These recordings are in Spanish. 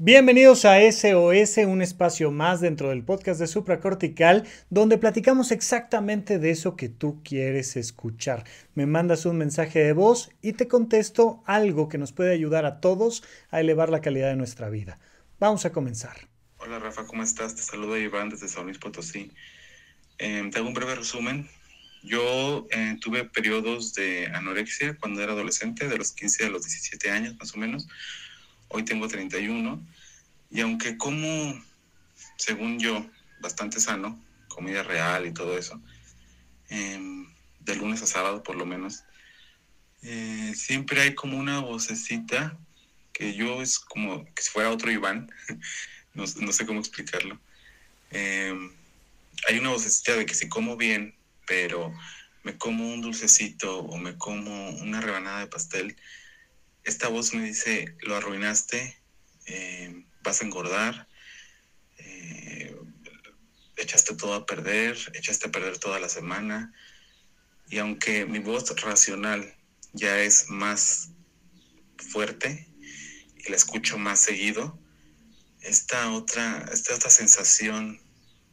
Bienvenidos a SOS, un espacio más dentro del podcast de Supracortical, donde platicamos exactamente de eso que tú quieres escuchar. Me mandas un mensaje de voz y te contesto algo que nos puede ayudar a todos a elevar la calidad de nuestra vida. Vamos a comenzar. Hola Rafa, ¿cómo estás? Te saludo Iván desde San Luis Potosí. Em, te hago un breve resumen. Yo eh, tuve periodos de anorexia cuando era adolescente, de los 15 a los 17 años más o menos hoy tengo 31 y aunque como, según yo, bastante sano, comida real y todo eso, em, de lunes a sábado por lo menos, eh, siempre hay como una vocecita que yo es como que si fuera otro Iván, no, sé cómo explicarlo. Em, hay una vocecita de que si como bien, pero me como un dulcecito o me como una rebanada de pastel, esta voz me dice, lo arruinaste, eh, vas a engordar, eh, echaste todo a perder, echaste a perder toda la semana. Y aunque mi voz racional ya es más fuerte y la escucho más seguido, esta otra, esta otra sensación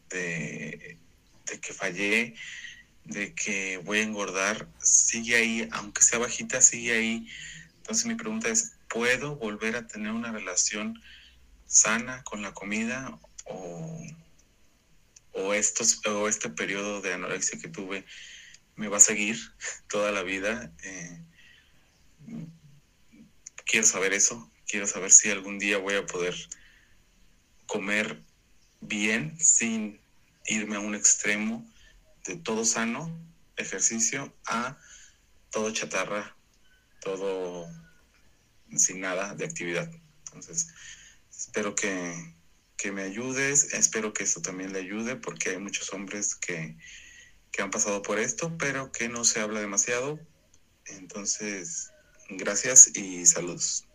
de, de que fallé, de que voy a engordar, sigue ahí, aunque sea bajita, sigue ahí entonces mi pregunta es, ¿puedo volver a tener una relación sana con la comida o, o, o este periodo de anorexia que tuve me va a seguir toda la vida? Eh, quiero saber eso, quiero saber si algún día voy a poder comer bien sin irme a un extremo de todo sano, ejercicio, a todo chatarra todo sin nada de actividad. Entonces, espero que, me ayudes, espero que esto también le ayude porque hay muchos hombres que, que han pasado por esto, pero que no se habla demasiado. Entonces, gracias y saludos.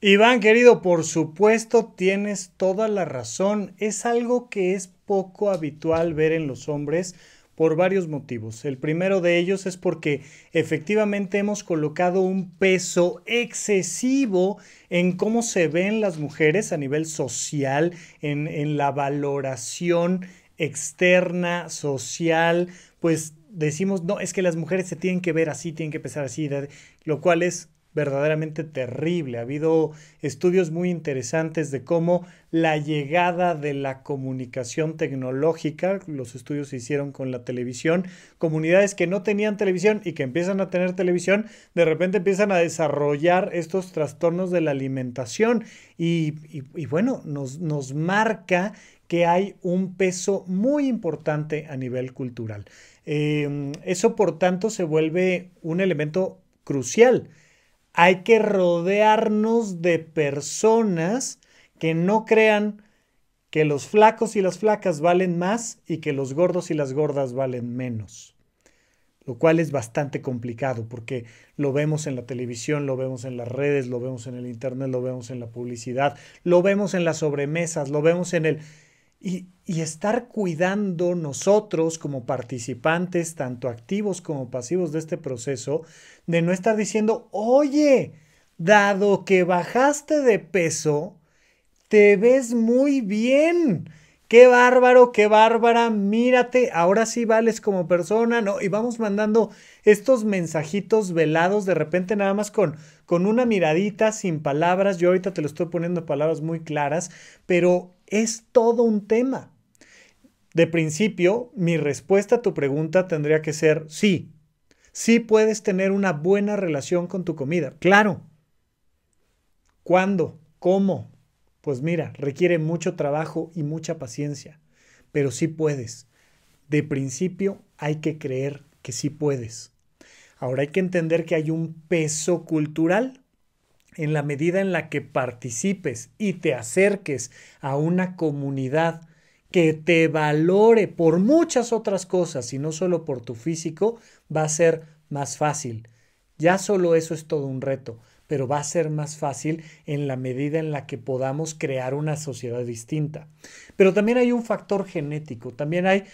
Iván, querido, por supuesto tienes toda la razón. Es algo que es poco habitual ver en los hombres por varios motivos. El primero de ellos es porque efectivamente hemos colocado un peso excesivo en cómo se ven las mujeres a nivel social, en, la valoración externa, social, pues decimos, no, es que las mujeres se tienen que ver así, tienen que pesar así, lo cual es verdaderamente terrible. Ha habido estudios muy interesantes de cómo la llegada de la comunicación tecnológica, los estudios se hicieron con la televisión, comunidades que no tenían televisión y que empiezan a tener televisión, de repente empiezan a desarrollar estos trastornos de la alimentación y, bueno, nos, marca que hay un peso muy importante a nivel cultural. Eh, eso, por tanto, se vuelve un elemento crucial hay que rodearnos de personas que no crean que los flacos y las flacas valen más y que los gordos y las gordas valen menos. Lo cual es bastante complicado porque lo vemos en la televisión, lo vemos en las redes, lo vemos en el internet, lo vemos en la publicidad, lo vemos en las sobremesas, lo vemos en el y, estar cuidando nosotros como participantes, tanto activos como pasivos de este proceso, de no estar diciendo, oye, dado que bajaste de peso, te ves muy bien. Qué bárbaro, qué bárbara, mírate, ahora sí vales como persona, ¿no? Y vamos mandando estos mensajitos velados de repente nada más con, con una miradita, sin palabras, yo ahorita te lo estoy poniendo palabras muy claras, pero es todo un tema. De principio, mi respuesta a tu pregunta tendría que ser sí. Sí puedes tener una buena relación con tu comida, claro. ¿Cuándo? ¿Cómo? Pues mira, requiere mucho trabajo y mucha paciencia, pero sí puedes. De principio hay que creer que sí puedes. Ahora hay que entender que hay un peso cultural en la medida en la que participes y te acerques a una comunidad que te valore por muchas otras cosas y no solo por tu físico, va a ser más fácil. Ya solo eso es todo un reto pero va a ser más fácil en la medida en la que podamos crear una sociedad distinta. Pero también hay un factor genético, también hay,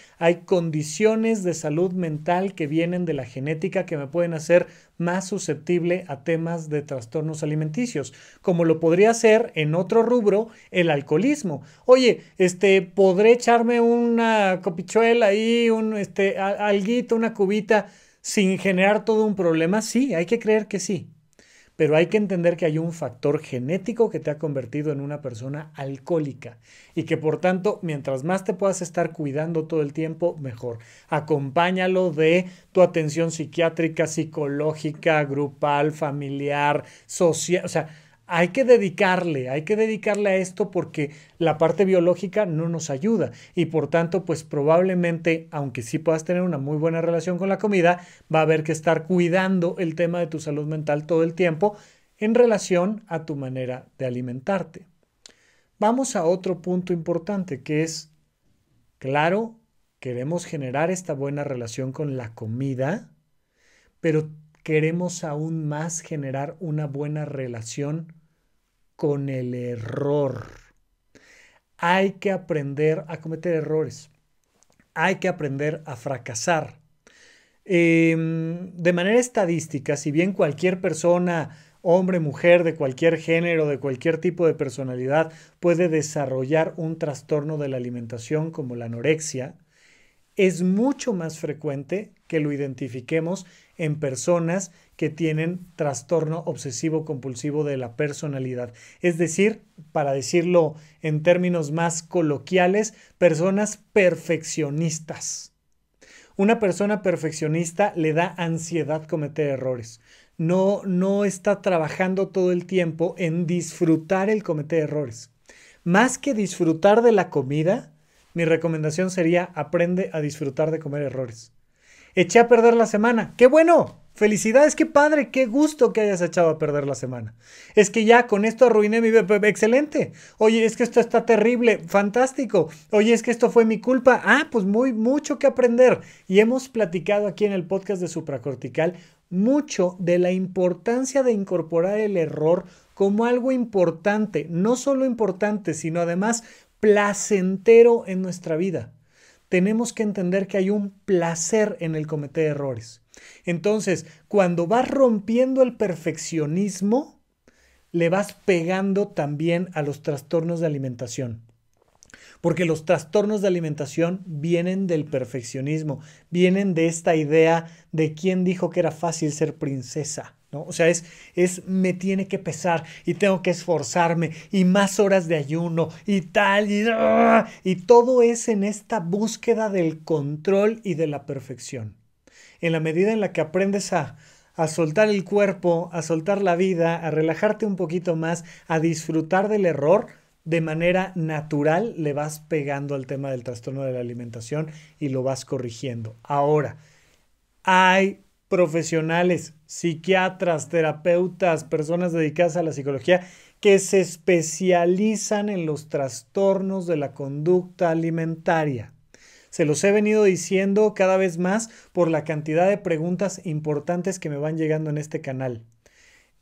condiciones de salud mental que vienen de la genética que me pueden hacer más susceptible a temas de trastornos alimenticios, como lo podría ser en otro rubro el alcoholismo. Oye, este, podré echarme una copichuela ahí, un, este, alguito, una cubita, sin generar todo un problema. Sí, hay que creer que sí. Pero hay que entender que hay un factor genético que te ha convertido en una persona alcohólica y que por tanto, mientras más te puedas estar cuidando todo el tiempo, mejor. Acompáñalo de tu atención psiquiátrica, psicológica, grupal, familiar, social, o sea, hay que dedicarle, hay que dedicarle a esto porque la parte biológica no nos ayuda y por tanto, pues probablemente, aunque sí puedas tener una muy buena relación con la comida, va a haber que estar cuidando el tema de tu salud mental todo el tiempo en relación a tu manera de alimentarte. Vamos a otro punto importante que es, claro, queremos generar esta buena relación con la comida, pero queremos aún más generar una buena relación con el error. Hay que aprender a cometer errores. Hay que aprender a fracasar. Em, de manera estadística, si bien cualquier persona, hombre, mujer, de cualquier género, de cualquier tipo de personalidad, puede desarrollar un trastorno de la alimentación como la anorexia, es mucho más frecuente que lo identifiquemos en personas que tienen trastorno obsesivo compulsivo de la personalidad. Es decir, para decirlo en términos más coloquiales, personas perfeccionistas. Una persona perfeccionista le da ansiedad cometer errores. No, no está trabajando todo el tiempo en disfrutar el cometer errores. Más que disfrutar de la comida, mi recomendación sería aprende a disfrutar de comer errores. Eché a perder la semana. ¡Qué bueno! Felicidades, qué padre, qué gusto que hayas echado a perder la semana. Es que ya con esto arruiné mi... Excelente. Oye, es que esto está terrible, fantástico. Oye, es que esto fue mi culpa. Ah, pues muy mucho que aprender. Y hemos platicado aquí en el podcast de Supracortical mucho de la importancia de incorporar el error como algo importante, no solo importante, sino además placentero en nuestra vida. Tenemos que entender que hay un placer en el cometer errores. Entonces, cuando vas rompiendo el perfeccionismo, le vas pegando también a los trastornos de alimentación. Porque los trastornos de alimentación vienen del perfeccionismo, vienen de esta idea de quién dijo que era fácil ser princesa o sea, es, es me tiene que pesar y tengo que esforzarme y más horas de ayuno y tal y, todo es en esta búsqueda del control y de la perfección. En la medida en la que aprendes a, a soltar el cuerpo, a soltar la vida, a relajarte un poquito más, a disfrutar del error, de manera natural le vas pegando al tema del trastorno de la alimentación y lo vas corrigiendo. Ahora, hay profesionales, psiquiatras, terapeutas, personas dedicadas a la psicología que se especializan en los trastornos de la conducta alimentaria. Se los he venido diciendo cada vez más por la cantidad de preguntas importantes que me van llegando en este canal.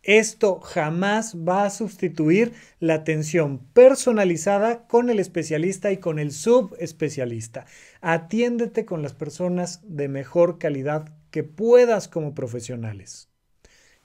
Esto jamás va a sustituir la atención personalizada con el especialista y con el subespecialista. Atiéndete con las personas de mejor calidad que puedas como profesionales.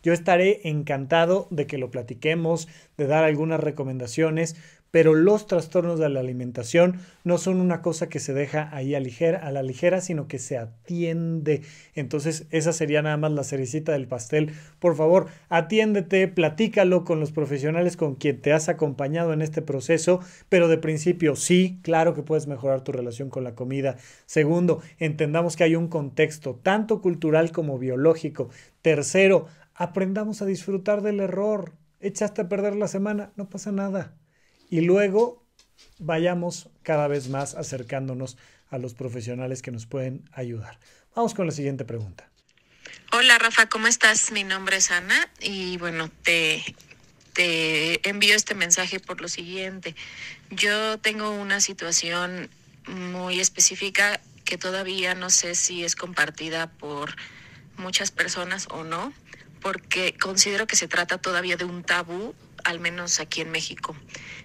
Yo estaré encantado de que lo platiquemos, de dar algunas recomendaciones, pero los trastornos de la alimentación no son una cosa que se deja ahí a, a la ligera, sino que se atiende. Entonces, esa sería nada más la cerecita del pastel. Por favor, atiéndete, platícalo con los profesionales con quien te has acompañado en este proceso, pero de principio, sí, claro que puedes mejorar tu relación con la comida. Segundo, entendamos que hay un contexto tanto cultural como biológico. Tercero, Aprendamos a disfrutar del error. Echaste a perder la semana, no pasa nada. Y luego vayamos cada vez más acercándonos a los profesionales que nos pueden ayudar. Vamos con la siguiente pregunta. Hola Rafa, ¿cómo estás? Mi nombre es Ana y bueno, te, te envío este mensaje por lo siguiente. Yo tengo una situación muy específica que todavía no sé si es compartida por muchas personas o no, porque considero que se trata todavía de un tabú, al menos aquí en México.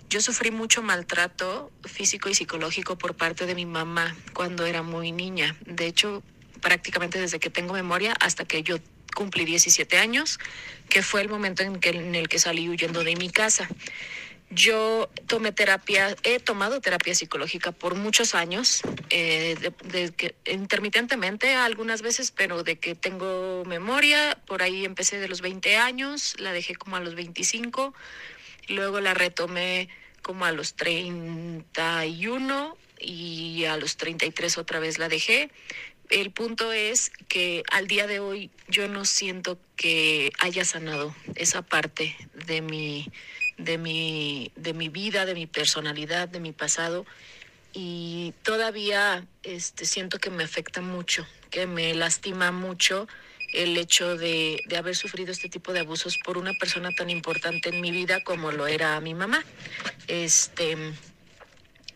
Yo sufrí mucho maltrato físico y psicológico por parte de mi mamá cuando era muy niña. De hecho, prácticamente desde que tengo memoria hasta que yo cumplí 17 años, que fue el momento en, que, en el que salí huyendo de mi casa. Yo tomé terapia, he tomado terapia psicológica por muchos años, eh, que, intermitentemente algunas veces, pero de que tengo memoria, por ahí empecé de los 20 años, la dejé como a los 25, luego la retomé como a los 31 y a los 33 otra vez la dejé. El punto es que al día de hoy yo no siento que haya sanado esa parte de mi de mi, de mi vida, de mi personalidad, de mi pasado. Y todavía este, siento que me afecta mucho, que me lastima mucho el hecho de, haber sufrido este tipo de abusos por una persona tan importante en mi vida como lo era mi mamá. Este,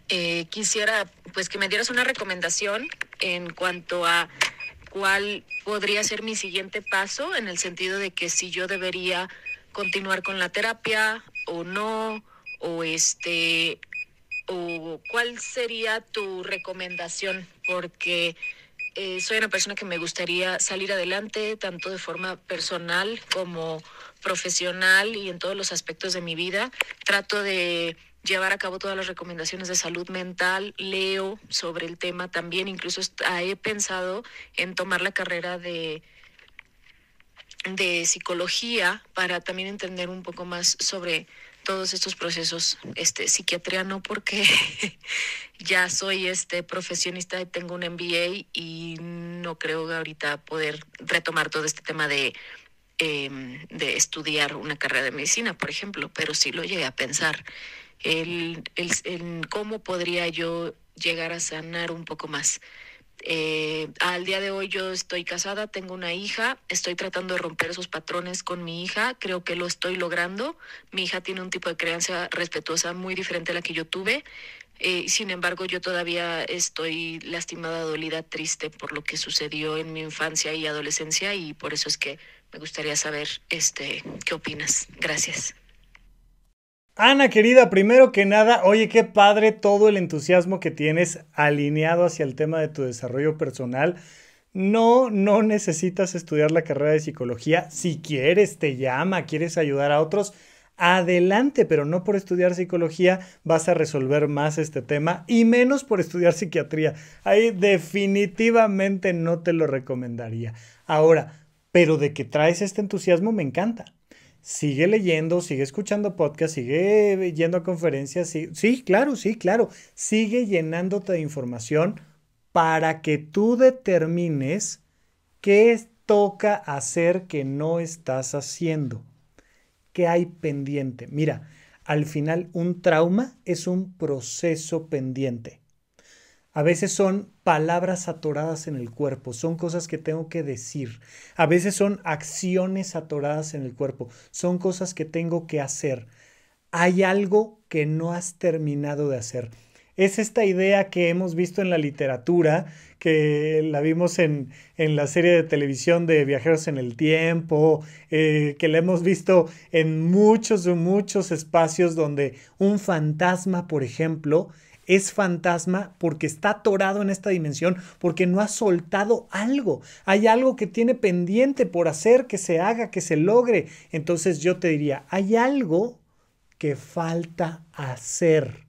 eh, quisiera pues que me dieras una recomendación en cuanto a cuál podría ser mi siguiente paso en el sentido de que si yo debería continuar con la terapia o no, o este, o cuál sería tu recomendación, porque eh, soy una persona que me gustaría salir adelante, tanto de forma personal como profesional y en todos los aspectos de mi vida. Trato de llevar a cabo todas las recomendaciones de salud mental, leo sobre el tema también, incluso he pensado en tomar la carrera de de psicología para también entender un poco más sobre todos estos procesos este psiquiatría no porque ya soy este profesionista y tengo un MBA y no creo ahorita poder retomar todo este tema de em, de estudiar una carrera de medicina por ejemplo pero sí lo llegué a pensar el, el, cómo podría yo llegar a sanar un poco más eh, al día de hoy yo estoy casada, tengo una hija, estoy tratando de romper esos patrones con mi hija, creo que lo estoy logrando. Mi hija tiene un tipo de crianza respetuosa muy diferente a la que yo tuve. Eh, sin embargo, yo todavía estoy lastimada, dolida, triste por lo que sucedió en mi infancia y adolescencia y por eso es que me gustaría saber este, qué opinas. Gracias. Ana, querida, primero que nada, oye, qué padre todo el entusiasmo que tienes alineado hacia el tema de tu desarrollo personal. No, no necesitas estudiar la carrera de psicología. Si quieres, te llama, quieres ayudar a otros, adelante, pero no por estudiar psicología vas a resolver más este tema y menos por estudiar psiquiatría. Ahí definitivamente no te lo recomendaría. Ahora, pero de que traes este entusiasmo me encanta sigue leyendo, sigue escuchando podcasts, sigue yendo a conferencias. Sí, sí, claro, sí, claro. Sigue llenándote de información para que tú determines qué toca hacer que no estás haciendo. ¿Qué hay pendiente? Mira, al final un trauma es un proceso pendiente. A veces son palabras atoradas en el cuerpo, son cosas que tengo que decir. A veces son acciones atoradas en el cuerpo, son cosas que tengo que hacer. Hay algo que no has terminado de hacer. Es esta idea que hemos visto en la literatura, que la vimos en, la serie de televisión de Viajeros en el Tiempo, eh, que la hemos visto en muchos, muchos espacios donde un fantasma, por ejemplo, es fantasma porque está atorado en esta dimensión, porque no ha soltado algo. Hay algo que tiene pendiente por hacer, que se haga, que se logre. Entonces yo te diría, hay algo que falta hacer.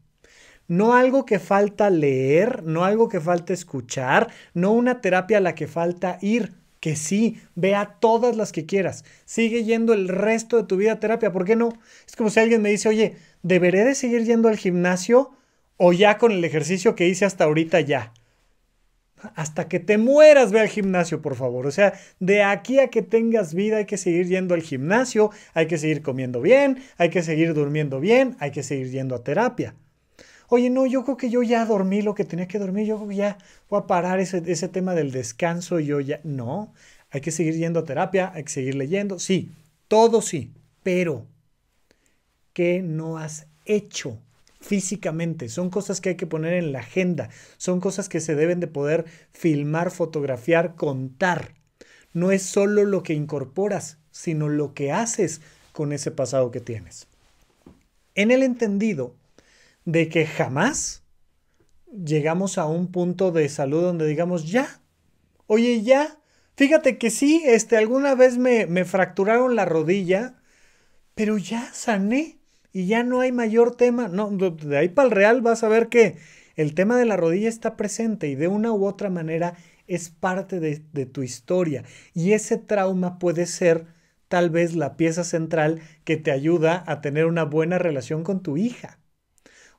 No algo que falta leer, no algo que falta escuchar, no una terapia a la que falta ir, que sí, vea todas las que quieras. Sigue yendo el resto de tu vida a terapia, ¿por qué no? Es como si alguien me dice, oye, ¿deberé de seguir yendo al gimnasio? o ya con el ejercicio que hice hasta ahorita ya. Hasta que te mueras, ve al gimnasio, por favor. O sea, de aquí a que tengas vida hay que seguir yendo al gimnasio, hay que seguir comiendo bien, hay que seguir durmiendo bien, hay que seguir yendo a terapia. Oye, no, yo creo que yo ya dormí lo que tenía que dormir, yo creo que ya voy a parar ese, ese tema del descanso, yo ya... No, hay que seguir yendo a terapia, hay que seguir leyendo, sí, todo sí, pero ¿qué no has hecho? físicamente, son cosas que hay que poner en la agenda, son cosas que se deben de poder filmar, fotografiar, contar. No es solo lo que incorporas, sino lo que haces con ese pasado que tienes. En el entendido de que jamás llegamos a un punto de salud donde digamos, ya, oye, ya, fíjate que sí, este, alguna vez me, me fracturaron la rodilla, pero ya sané y ya no hay mayor tema. No, de ahí para el Real vas a ver que el tema de la rodilla está presente y de una u otra manera es parte de, tu historia. Y ese trauma puede ser tal vez la pieza central que te ayuda a tener una buena relación con tu hija.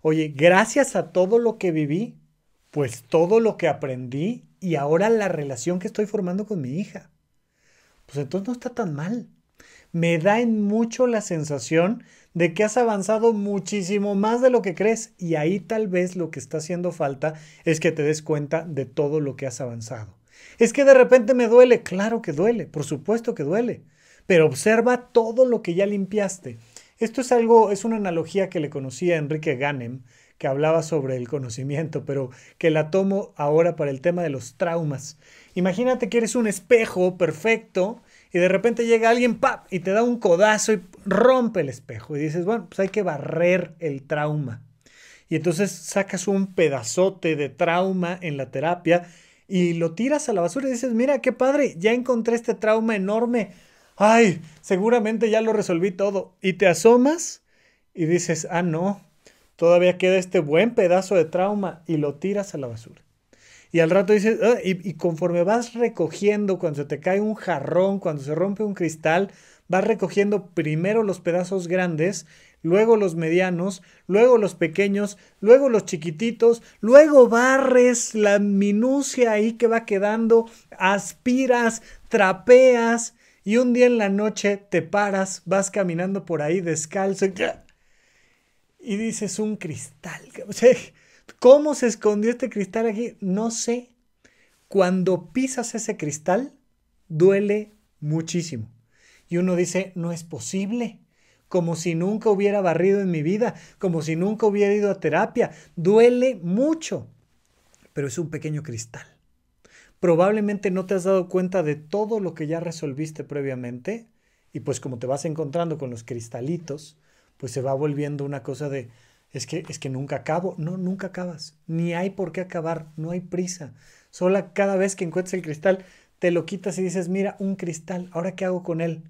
Oye, gracias a todo lo que viví, pues todo lo que aprendí y ahora la relación que estoy formando con mi hija. Pues entonces no está tan mal. Me da en mucho la sensación de que has avanzado muchísimo más de lo que crees y ahí tal vez lo que está haciendo falta es que te des cuenta de todo lo que has avanzado. Es que de repente me duele, claro que duele, por supuesto que duele, pero observa todo lo que ya limpiaste. Esto es algo, es una analogía que le conocía a Enrique Ganem, que hablaba sobre el conocimiento, pero que la tomo ahora para el tema de los traumas. Imagínate que eres un espejo perfecto y de repente llega alguien ¡pap! y te da un codazo y rompe el espejo y dices, bueno, pues hay que barrer el trauma. Y entonces sacas un pedazote de trauma en la terapia y lo tiras a la basura y dices, mira, qué padre, ya encontré este trauma enorme. Ay, seguramente ya lo resolví todo. Y te asomas y dices, ah, no, todavía queda este buen pedazo de trauma y lo tiras a la basura. Y al rato dices, ah", y, y conforme vas recogiendo, cuando te cae un jarrón, cuando se rompe un cristal, vas recogiendo primero los pedazos grandes, luego los medianos, luego los pequeños, luego los chiquititos, luego barres la minucia ahí que va quedando, aspiras, trapeas y un día en la noche te paras, vas caminando por ahí descalzo y dices un cristal. ¿Cómo se escondió este cristal aquí? No sé. Cuando pisas ese cristal, duele muchísimo. Y uno dice, no es posible, como si nunca hubiera barrido en mi vida, como si nunca hubiera ido a terapia. Duele mucho, pero es un pequeño cristal. Probablemente no te has dado cuenta de todo lo que ya resolviste previamente y pues como te vas encontrando con los cristalitos, pues se va volviendo una cosa de, es que, es que nunca acabo. No, nunca acabas. Ni hay por qué acabar. No hay prisa. Sola cada vez que encuentres el cristal, te lo quitas y dices, mira, un cristal, ¿ahora qué hago con él?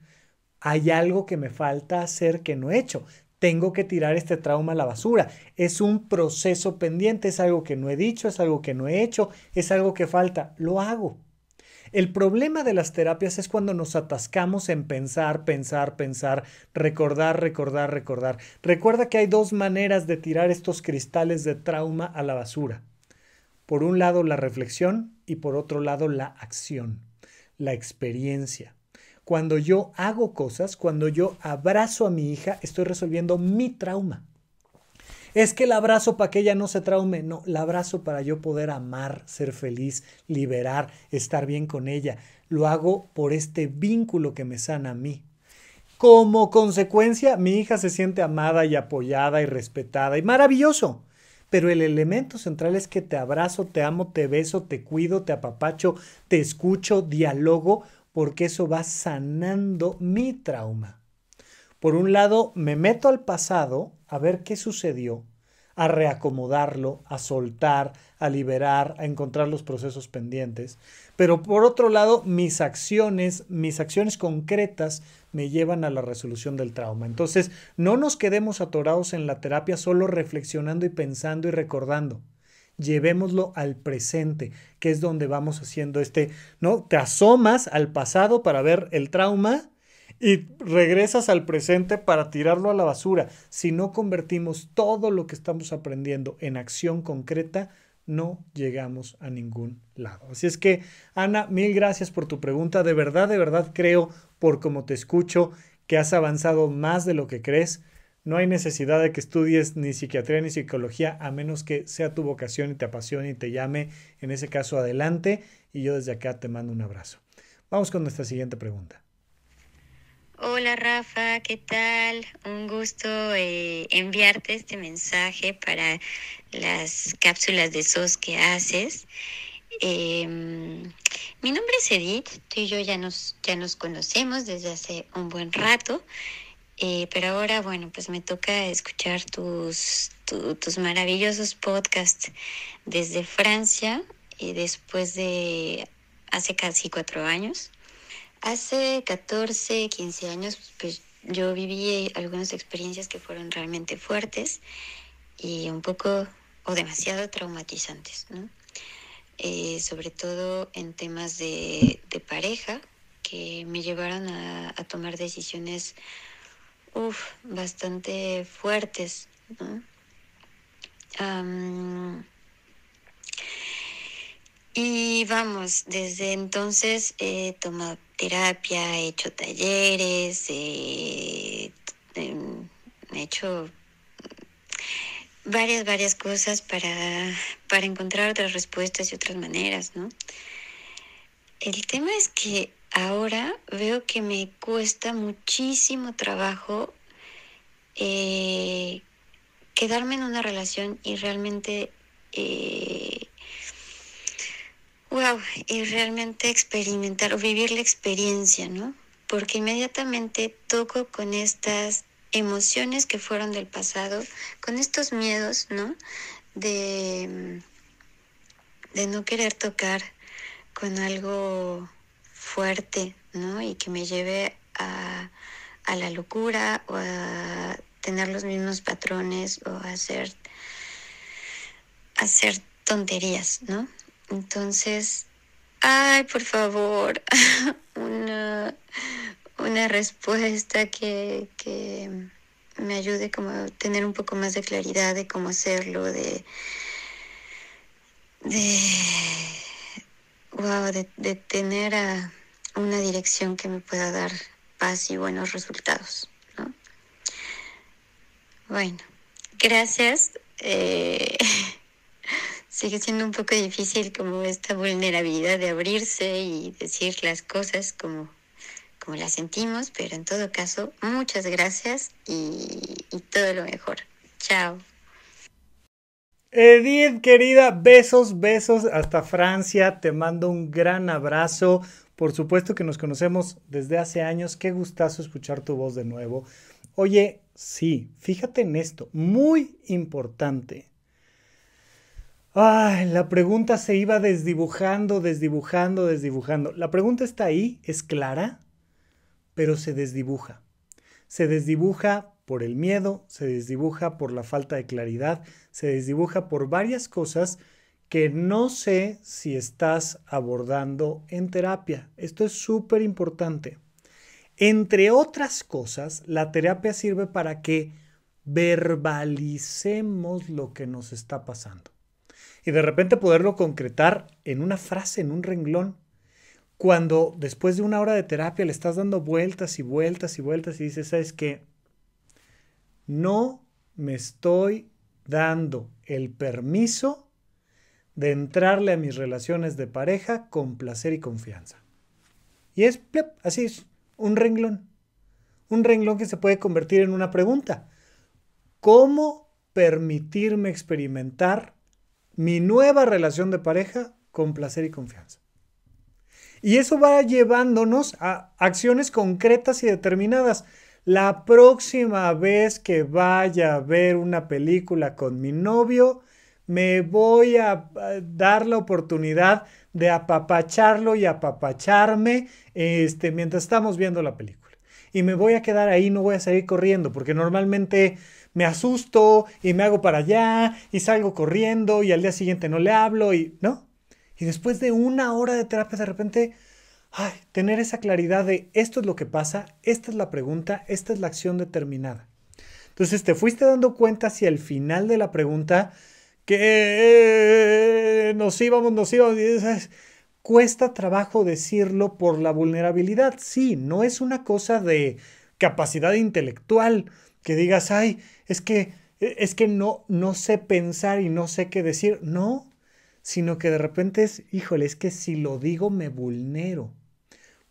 hay algo que me falta hacer que no he hecho. Tengo que tirar este trauma a la basura. Es un proceso pendiente, es algo que no he dicho, es algo que no he hecho, es algo que falta. Lo hago. El problema de las terapias es cuando nos atascamos en pensar, pensar, pensar, recordar, recordar, recordar. Recuerda que hay dos maneras de tirar estos cristales de trauma a la basura. Por un lado la reflexión y por otro lado la acción, la experiencia. Cuando yo hago cosas, cuando yo abrazo a mi hija, estoy resolviendo mi trauma. Es que el abrazo para que ella no se traume, no, la abrazo para yo poder amar, ser feliz, liberar, estar bien con ella. Lo hago por este vínculo que me sana a mí. Como consecuencia, mi hija se siente amada y apoyada y respetada y maravilloso. Pero el elemento central es que te abrazo, te amo, te beso, te cuido, te apapacho, te escucho, dialogo porque eso va sanando mi trauma. Por un lado, me meto al pasado a ver qué sucedió, a reacomodarlo, a soltar, a liberar, a encontrar los procesos pendientes. Pero por otro lado, mis acciones, mis acciones concretas me llevan a la resolución del trauma. Entonces, no nos quedemos atorados en la terapia solo reflexionando y pensando y recordando llevémoslo al presente, que es donde vamos haciendo este, ¿no? Te asomas al pasado para ver el trauma y regresas al presente para tirarlo a la basura. Si no convertimos todo lo que estamos aprendiendo en acción concreta, no llegamos a ningún lado. Así es que, Ana, mil gracias por tu pregunta. De verdad, de verdad creo, por como te escucho, que has avanzado más de lo que crees no hay necesidad de que estudies ni psiquiatría ni psicología a menos que sea tu vocación y te apasione y te llame. En ese caso, adelante. Y yo desde acá te mando un abrazo. Vamos con nuestra siguiente pregunta. Hola Rafa, ¿qué tal? Un gusto eh, enviarte este mensaje para las cápsulas de SOS que haces. Em, mi nombre es Edith, tú y yo ya nos, ya nos conocemos desde hace un buen rato. Eh, pero ahora, bueno, pues me toca escuchar tus, tus maravillosos podcasts desde Francia, y después de hace casi cuatro años. Hace 14, 15 años, pues yo viví algunas experiencias que fueron realmente fuertes y un poco o demasiado traumatizantes, ¿no? Eh, sobre todo en temas de, pareja que me llevaron a tomar decisiones uf, bastante fuertes, ¿no? y vamos, desde entonces he tomado terapia, he hecho talleres, he, hecho varias, varias cosas para, para encontrar otras respuestas y otras maneras, ¿no? El tema es que ahora veo que me cuesta muchísimo trabajo eh, quedarme en una relación y realmente wow eh, y realmente experimentar o vivir la experiencia no porque inmediatamente toco con estas emociones que fueron del pasado con estos miedos no de de no querer tocar con algo fuerte, ¿no? Y que me lleve a, la locura o a tener los mismos patrones o a hacer, hacer tonterías, ¿no? Entonces, ay, por favor, una, respuesta que, me ayude como a tener un poco más de claridad de cómo hacerlo, de, de wow, de, tener una dirección que me pueda dar paz y buenos resultados. Bueno, gracias. Eh, sigue siendo un poco difícil como esta vulnerabilidad de abrirse y decir las cosas como, como las sentimos, pero en todo caso, muchas gracias y todo lo mejor. Chao. Edith, querida, besos, besos hasta Francia. Te mando un gran abrazo. Por supuesto que nos conocemos desde hace años. Qué gustazo escuchar tu voz de nuevo. Oye, sí, fíjate en esto, muy importante. Ay, la pregunta se iba desdibujando, desdibujando, desdibujando. La pregunta está ahí, es clara, pero se desdibuja. Se desdibuja por el miedo, se desdibuja por la falta de claridad, se desdibuja por varias cosas que no sé si estás abordando en terapia. Esto es súper importante. Entre otras cosas, la terapia sirve para que verbalicemos lo que nos está pasando y de repente poderlo concretar en una frase, en un renglón. Cuando después de una hora de terapia le estás dando vueltas y vueltas y vueltas y dices, ¿sabes qué? no me estoy dando el permiso de entrarle a mis relaciones de pareja con placer y confianza. Y es, así es, un renglón. Un renglón que se puede convertir en una pregunta. ¿Cómo permitirme experimentar mi nueva relación de pareja con placer y confianza? Y eso va llevándonos a acciones concretas y determinadas. La próxima vez que vaya a ver una película con mi novio, me voy a dar la oportunidad de apapacharlo y apapacharme este, mientras estamos viendo la película. Y me voy a quedar ahí, no voy a salir corriendo, porque normalmente me asusto y me hago para allá y salgo corriendo y al día siguiente no le hablo y no. Y después de una hora de terapia de repente tener esa claridad de esto es lo que pasa, esta es la pregunta, esta es la acción determinada. Entonces te fuiste dando cuenta hacia el final de la pregunta que nos íbamos, nos íbamos. Cuesta trabajo decirlo por la vulnerabilidad. Sí, no es una cosa de capacidad intelectual que digas, ay, es que, es que no, no sé pensar y no sé qué decir. No, sino que de repente es, híjole, es que si lo digo me vulnero.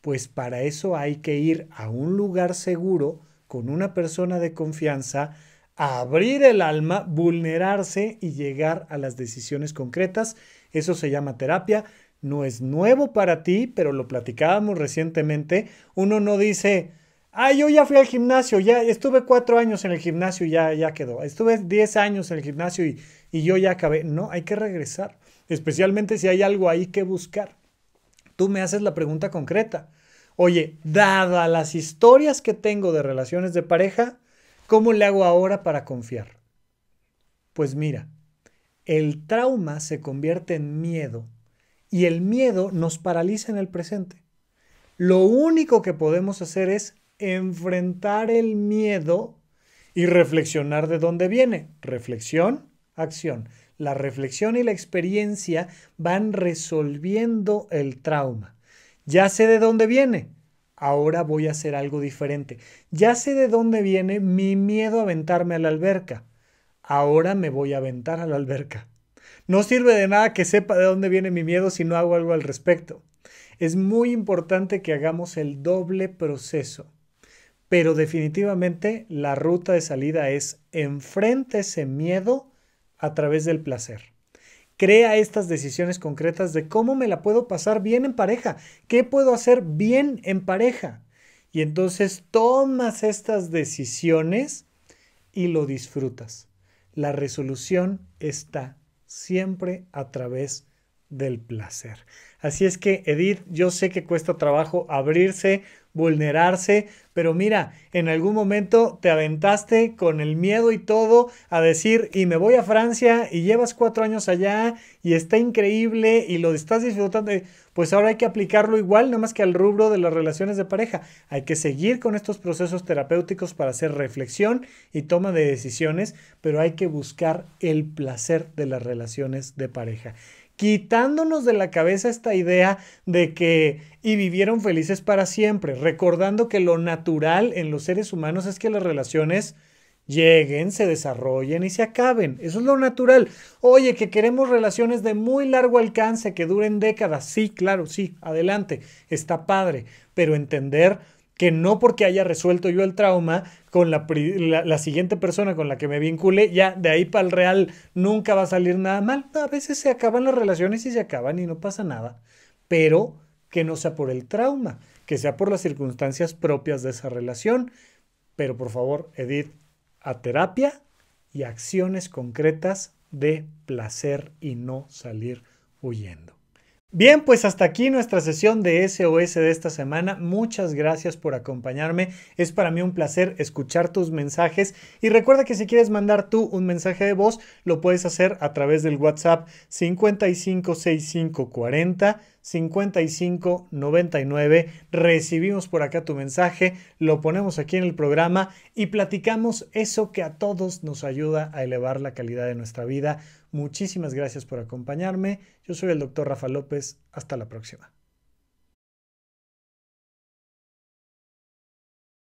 Pues para eso hay que ir a un lugar seguro con una persona de confianza, abrir el alma, vulnerarse y llegar a las decisiones concretas. Eso se llama terapia. No es nuevo para ti, pero lo platicábamos recientemente. Uno no dice, ah, yo ya fui al gimnasio, ya estuve cuatro años en el gimnasio y ya, ya quedó. Estuve diez años en el gimnasio y, y yo ya acabé. No, hay que regresar, especialmente si hay algo ahí que buscar. Tú me haces la pregunta concreta. Oye, dada las historias que tengo de relaciones de pareja, ¿cómo le hago ahora para confiar? Pues mira, el trauma se convierte en miedo y el miedo nos paraliza en el presente. Lo único que podemos hacer es enfrentar el miedo y reflexionar de dónde viene. Reflexión, acción. La reflexión y la experiencia van resolviendo el trauma. Ya sé de dónde viene. Ahora voy a hacer algo diferente. Ya sé de dónde viene mi miedo a aventarme a la alberca. Ahora me voy a aventar a la alberca. No sirve de nada que sepa de dónde viene mi miedo si no hago algo al respecto. Es muy importante que hagamos el doble proceso. Pero definitivamente la ruta de salida es enfrente ese miedo a través del placer. Crea estas decisiones concretas de cómo me la puedo pasar bien en pareja, qué puedo hacer bien en pareja. Y entonces tomas estas decisiones y lo disfrutas. La resolución está siempre a través del placer. Así es que, Edith, yo sé que cuesta trabajo abrirse vulnerarse, pero mira, en algún momento te aventaste con el miedo y todo a decir, y me voy a Francia y llevas cuatro años allá y está increíble y lo estás disfrutando, pues ahora hay que aplicarlo igual, no más que al rubro de las relaciones de pareja. Hay que seguir con estos procesos terapéuticos para hacer reflexión y toma de decisiones, pero hay que buscar el placer de las relaciones de pareja quitándonos de la cabeza esta idea de que y vivieron felices para siempre, recordando que lo natural en los seres humanos es que las relaciones lleguen, se desarrollen y se acaben. Eso es lo natural. Oye, que queremos relaciones de muy largo alcance, que duren décadas. Sí, claro, sí, adelante, está padre, pero entender que no porque haya resuelto yo el trauma con la, siguiente persona con la que me vincule, ya de ahí para el real nunca va a salir nada mal. a veces se acaban las relaciones y se acaban y no pasa nada, pero que no sea por el trauma, que sea por las circunstancias propias de esa relación. Pero por favor, Edith, a terapia y acciones concretas de placer y no salir huyendo. Bien, pues hasta aquí nuestra sesión de SOS de esta semana. Muchas gracias por acompañarme. Es para mí un placer escuchar tus mensajes. Y recuerda que si quieres mandar tú un mensaje de voz, lo puedes hacer a través del WhatsApp 556540. 5599. Recibimos por acá tu mensaje, lo ponemos aquí en el programa y platicamos eso que a todos nos ayuda a elevar la calidad de nuestra vida Muchísimas gracias por acompañarme. Yo soy el doctor Rafa López. Hasta la próxima.